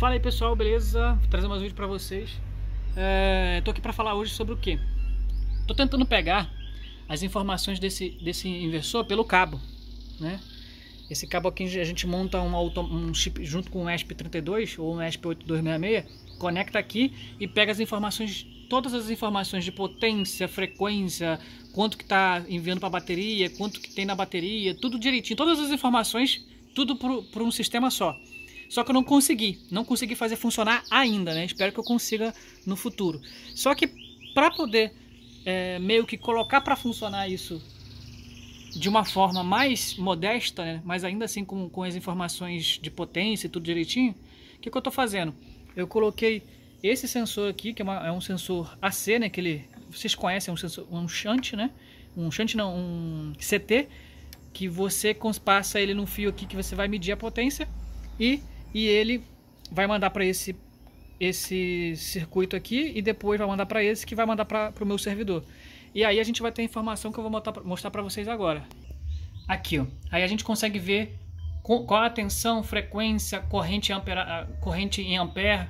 Fala aí pessoal, beleza? Vou trazer mais um vídeo pra vocês. É, tô aqui pra falar hoje sobre o que? Tô tentando pegar as informações desse, desse inversor pelo cabo, né? Esse cabo aqui a gente monta um, auto, um chip junto com um ESP32 ou um ESP8266, conecta aqui e pega as informações, todas as informações de potência, frequência, quanto que está enviando para a bateria, quanto que tem na bateria, tudo direitinho, todas as informações, tudo por um sistema só. Só que eu não consegui, não consegui fazer funcionar ainda, né? Espero que eu consiga no futuro. Só que para poder é, meio que colocar para funcionar isso de uma forma mais modesta, né? mas ainda assim com, com as informações de potência e tudo direitinho, o que, que eu estou fazendo? Eu coloquei esse sensor aqui, que é, uma, é, um sensor AC, né? Que ele, vocês conhecem, é um sensor, um shunt, né? Um shunt não, um CT, que você passa ele num fio aqui que você vai medir a potência e e ele vai mandar para esse esse circuito aqui e depois vai mandar para esse que vai mandar para o meu servidor. E aí a gente vai ter a informação que eu vou mostrar para vocês agora. Aqui, ó. Aí a gente consegue ver qual a tensão, frequência, corrente, ampera, ah, corrente em ampere,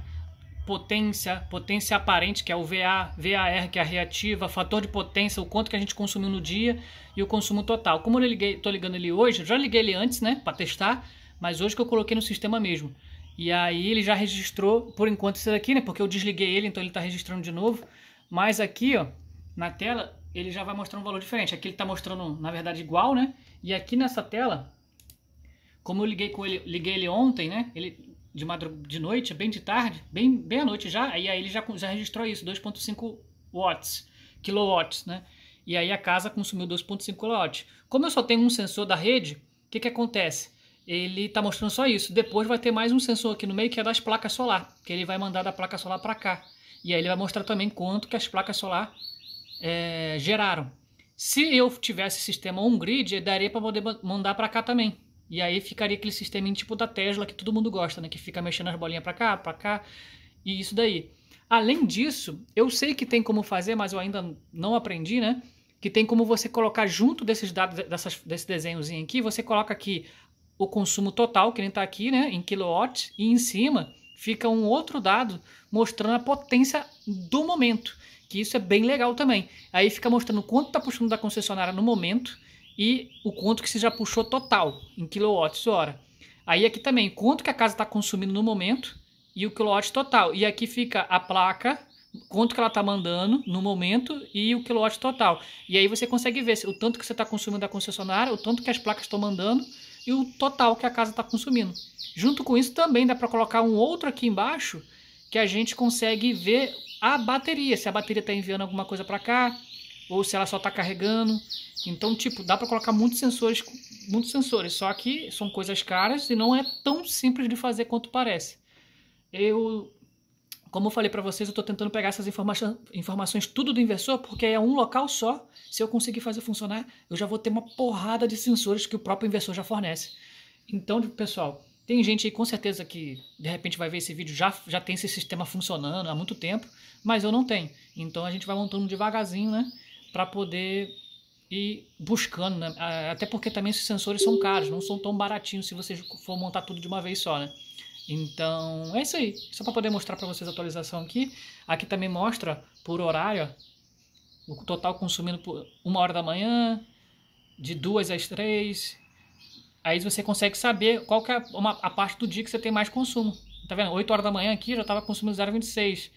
potência, potência aparente, que é o VA, VAR, que é a reativa, fator de potência, o quanto que a gente consumiu no dia e o consumo total. Como eu liguei, ligando ele hoje, já liguei ele antes, né, para testar, mas hoje que eu coloquei no sistema mesmo. E aí ele já registrou, por enquanto, esse daqui, né? Porque eu desliguei ele, então ele está registrando de novo. Mas aqui, ó, na tela, ele já vai mostrar um valor diferente. Aqui ele está mostrando, na verdade, igual, né? E aqui nessa tela, como eu liguei, com ele, liguei ele ontem, né? Ele, de, de noite, bem de tarde, bem, bem à noite já, aí, aí ele já, já registrou isso, 2.5 watts, kilowatts, né? E aí a casa consumiu 2.5 kilowatts. Como eu só tenho um sensor da rede, o que, que acontece? ele está mostrando só isso. Depois vai ter mais um sensor aqui no meio que é das placas solar, que ele vai mandar da placa solar para cá. E aí ele vai mostrar também quanto que as placas solar é, geraram. Se eu tivesse sistema on-grid, daria para poder mandar para cá também. E aí ficaria aquele sistema em tipo da Tesla que todo mundo gosta, né? Que fica mexendo as bolinhas para cá, para cá e isso daí. Além disso, eu sei que tem como fazer, mas eu ainda não aprendi, né? que tem como você colocar junto desses dados, dessas, desse desenhozinho aqui, você coloca aqui o consumo total, que nem está aqui, né, em kilowatt, e em cima fica um outro dado mostrando a potência do momento, que isso é bem legal também. Aí fica mostrando quanto está puxando da concessionária no momento e o quanto que você já puxou total em quilowatts hora. Aí aqui também, quanto que a casa está consumindo no momento e o quilowatt total. E aqui fica a placa, quanto que ela está mandando no momento e o quilowatt total. E aí você consegue ver o tanto que você está consumindo da concessionária, o tanto que as placas estão mandando e o total que a casa está consumindo. Junto com isso, também dá para colocar um outro aqui embaixo que a gente consegue ver a bateria, se a bateria está enviando alguma coisa para cá ou se ela só está carregando. Então, tipo, dá para colocar muitos sensores, muitos sensores, só que são coisas caras e não é tão simples de fazer quanto parece. Eu como eu falei para vocês, eu estou tentando pegar essas informações, informações tudo do inversor, porque é um local só. Se eu conseguir fazer funcionar, eu já vou ter uma porrada de sensores que o próprio inversor já fornece. Então, pessoal, tem gente aí com certeza que de repente vai ver esse vídeo, já, já tem esse sistema funcionando há muito tempo, mas eu não tenho. Então a gente vai montando devagarzinho, né? Para poder ir buscando, né? Até porque também esses sensores são caros, não são tão baratinhos se você for montar tudo de uma vez só, né? Então, é isso aí. Só para poder mostrar para vocês a atualização aqui. Aqui também mostra por horário, o total consumindo por uma hora da manhã, de duas às três. Aí você consegue saber qual que é uma, a parte do dia que você tem mais consumo. Tá vendo? 8 horas da manhã aqui já estava consumindo 0,26.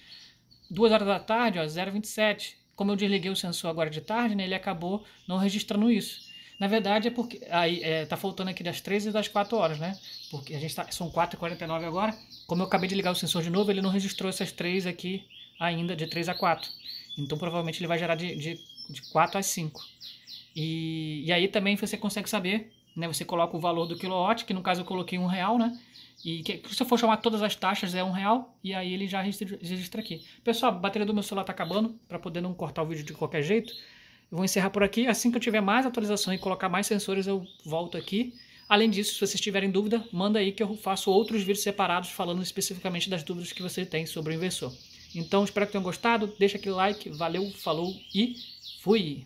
2 horas da tarde, 0,27. Como eu desliguei o sensor agora de tarde, né, ele acabou não registrando isso. Na verdade, é porque. Aí, é, tá faltando aqui das 13 e das 4 horas, né? Porque a gente tá. São 4h49 agora. Como eu acabei de ligar o sensor de novo, ele não registrou essas três aqui ainda, de 3 a 4. Então provavelmente ele vai gerar de, de, de 4 a 5. E, e aí também você consegue saber, né? Você coloca o valor do quilowatt, que no caso eu coloquei um real, né? E que, se eu for chamar todas as taxas é um real e aí ele já registra, registra aqui. Pessoal, a bateria do meu celular está acabando para poder não cortar o vídeo de qualquer jeito. Eu vou encerrar por aqui. Assim que eu tiver mais atualização e colocar mais sensores, eu volto aqui. Além disso, se vocês tiverem dúvida, manda aí que eu faço outros vídeos separados falando especificamente das dúvidas que você tem sobre o inversor. Então, espero que tenham gostado. Deixa aquele like. Valeu, falou e fui!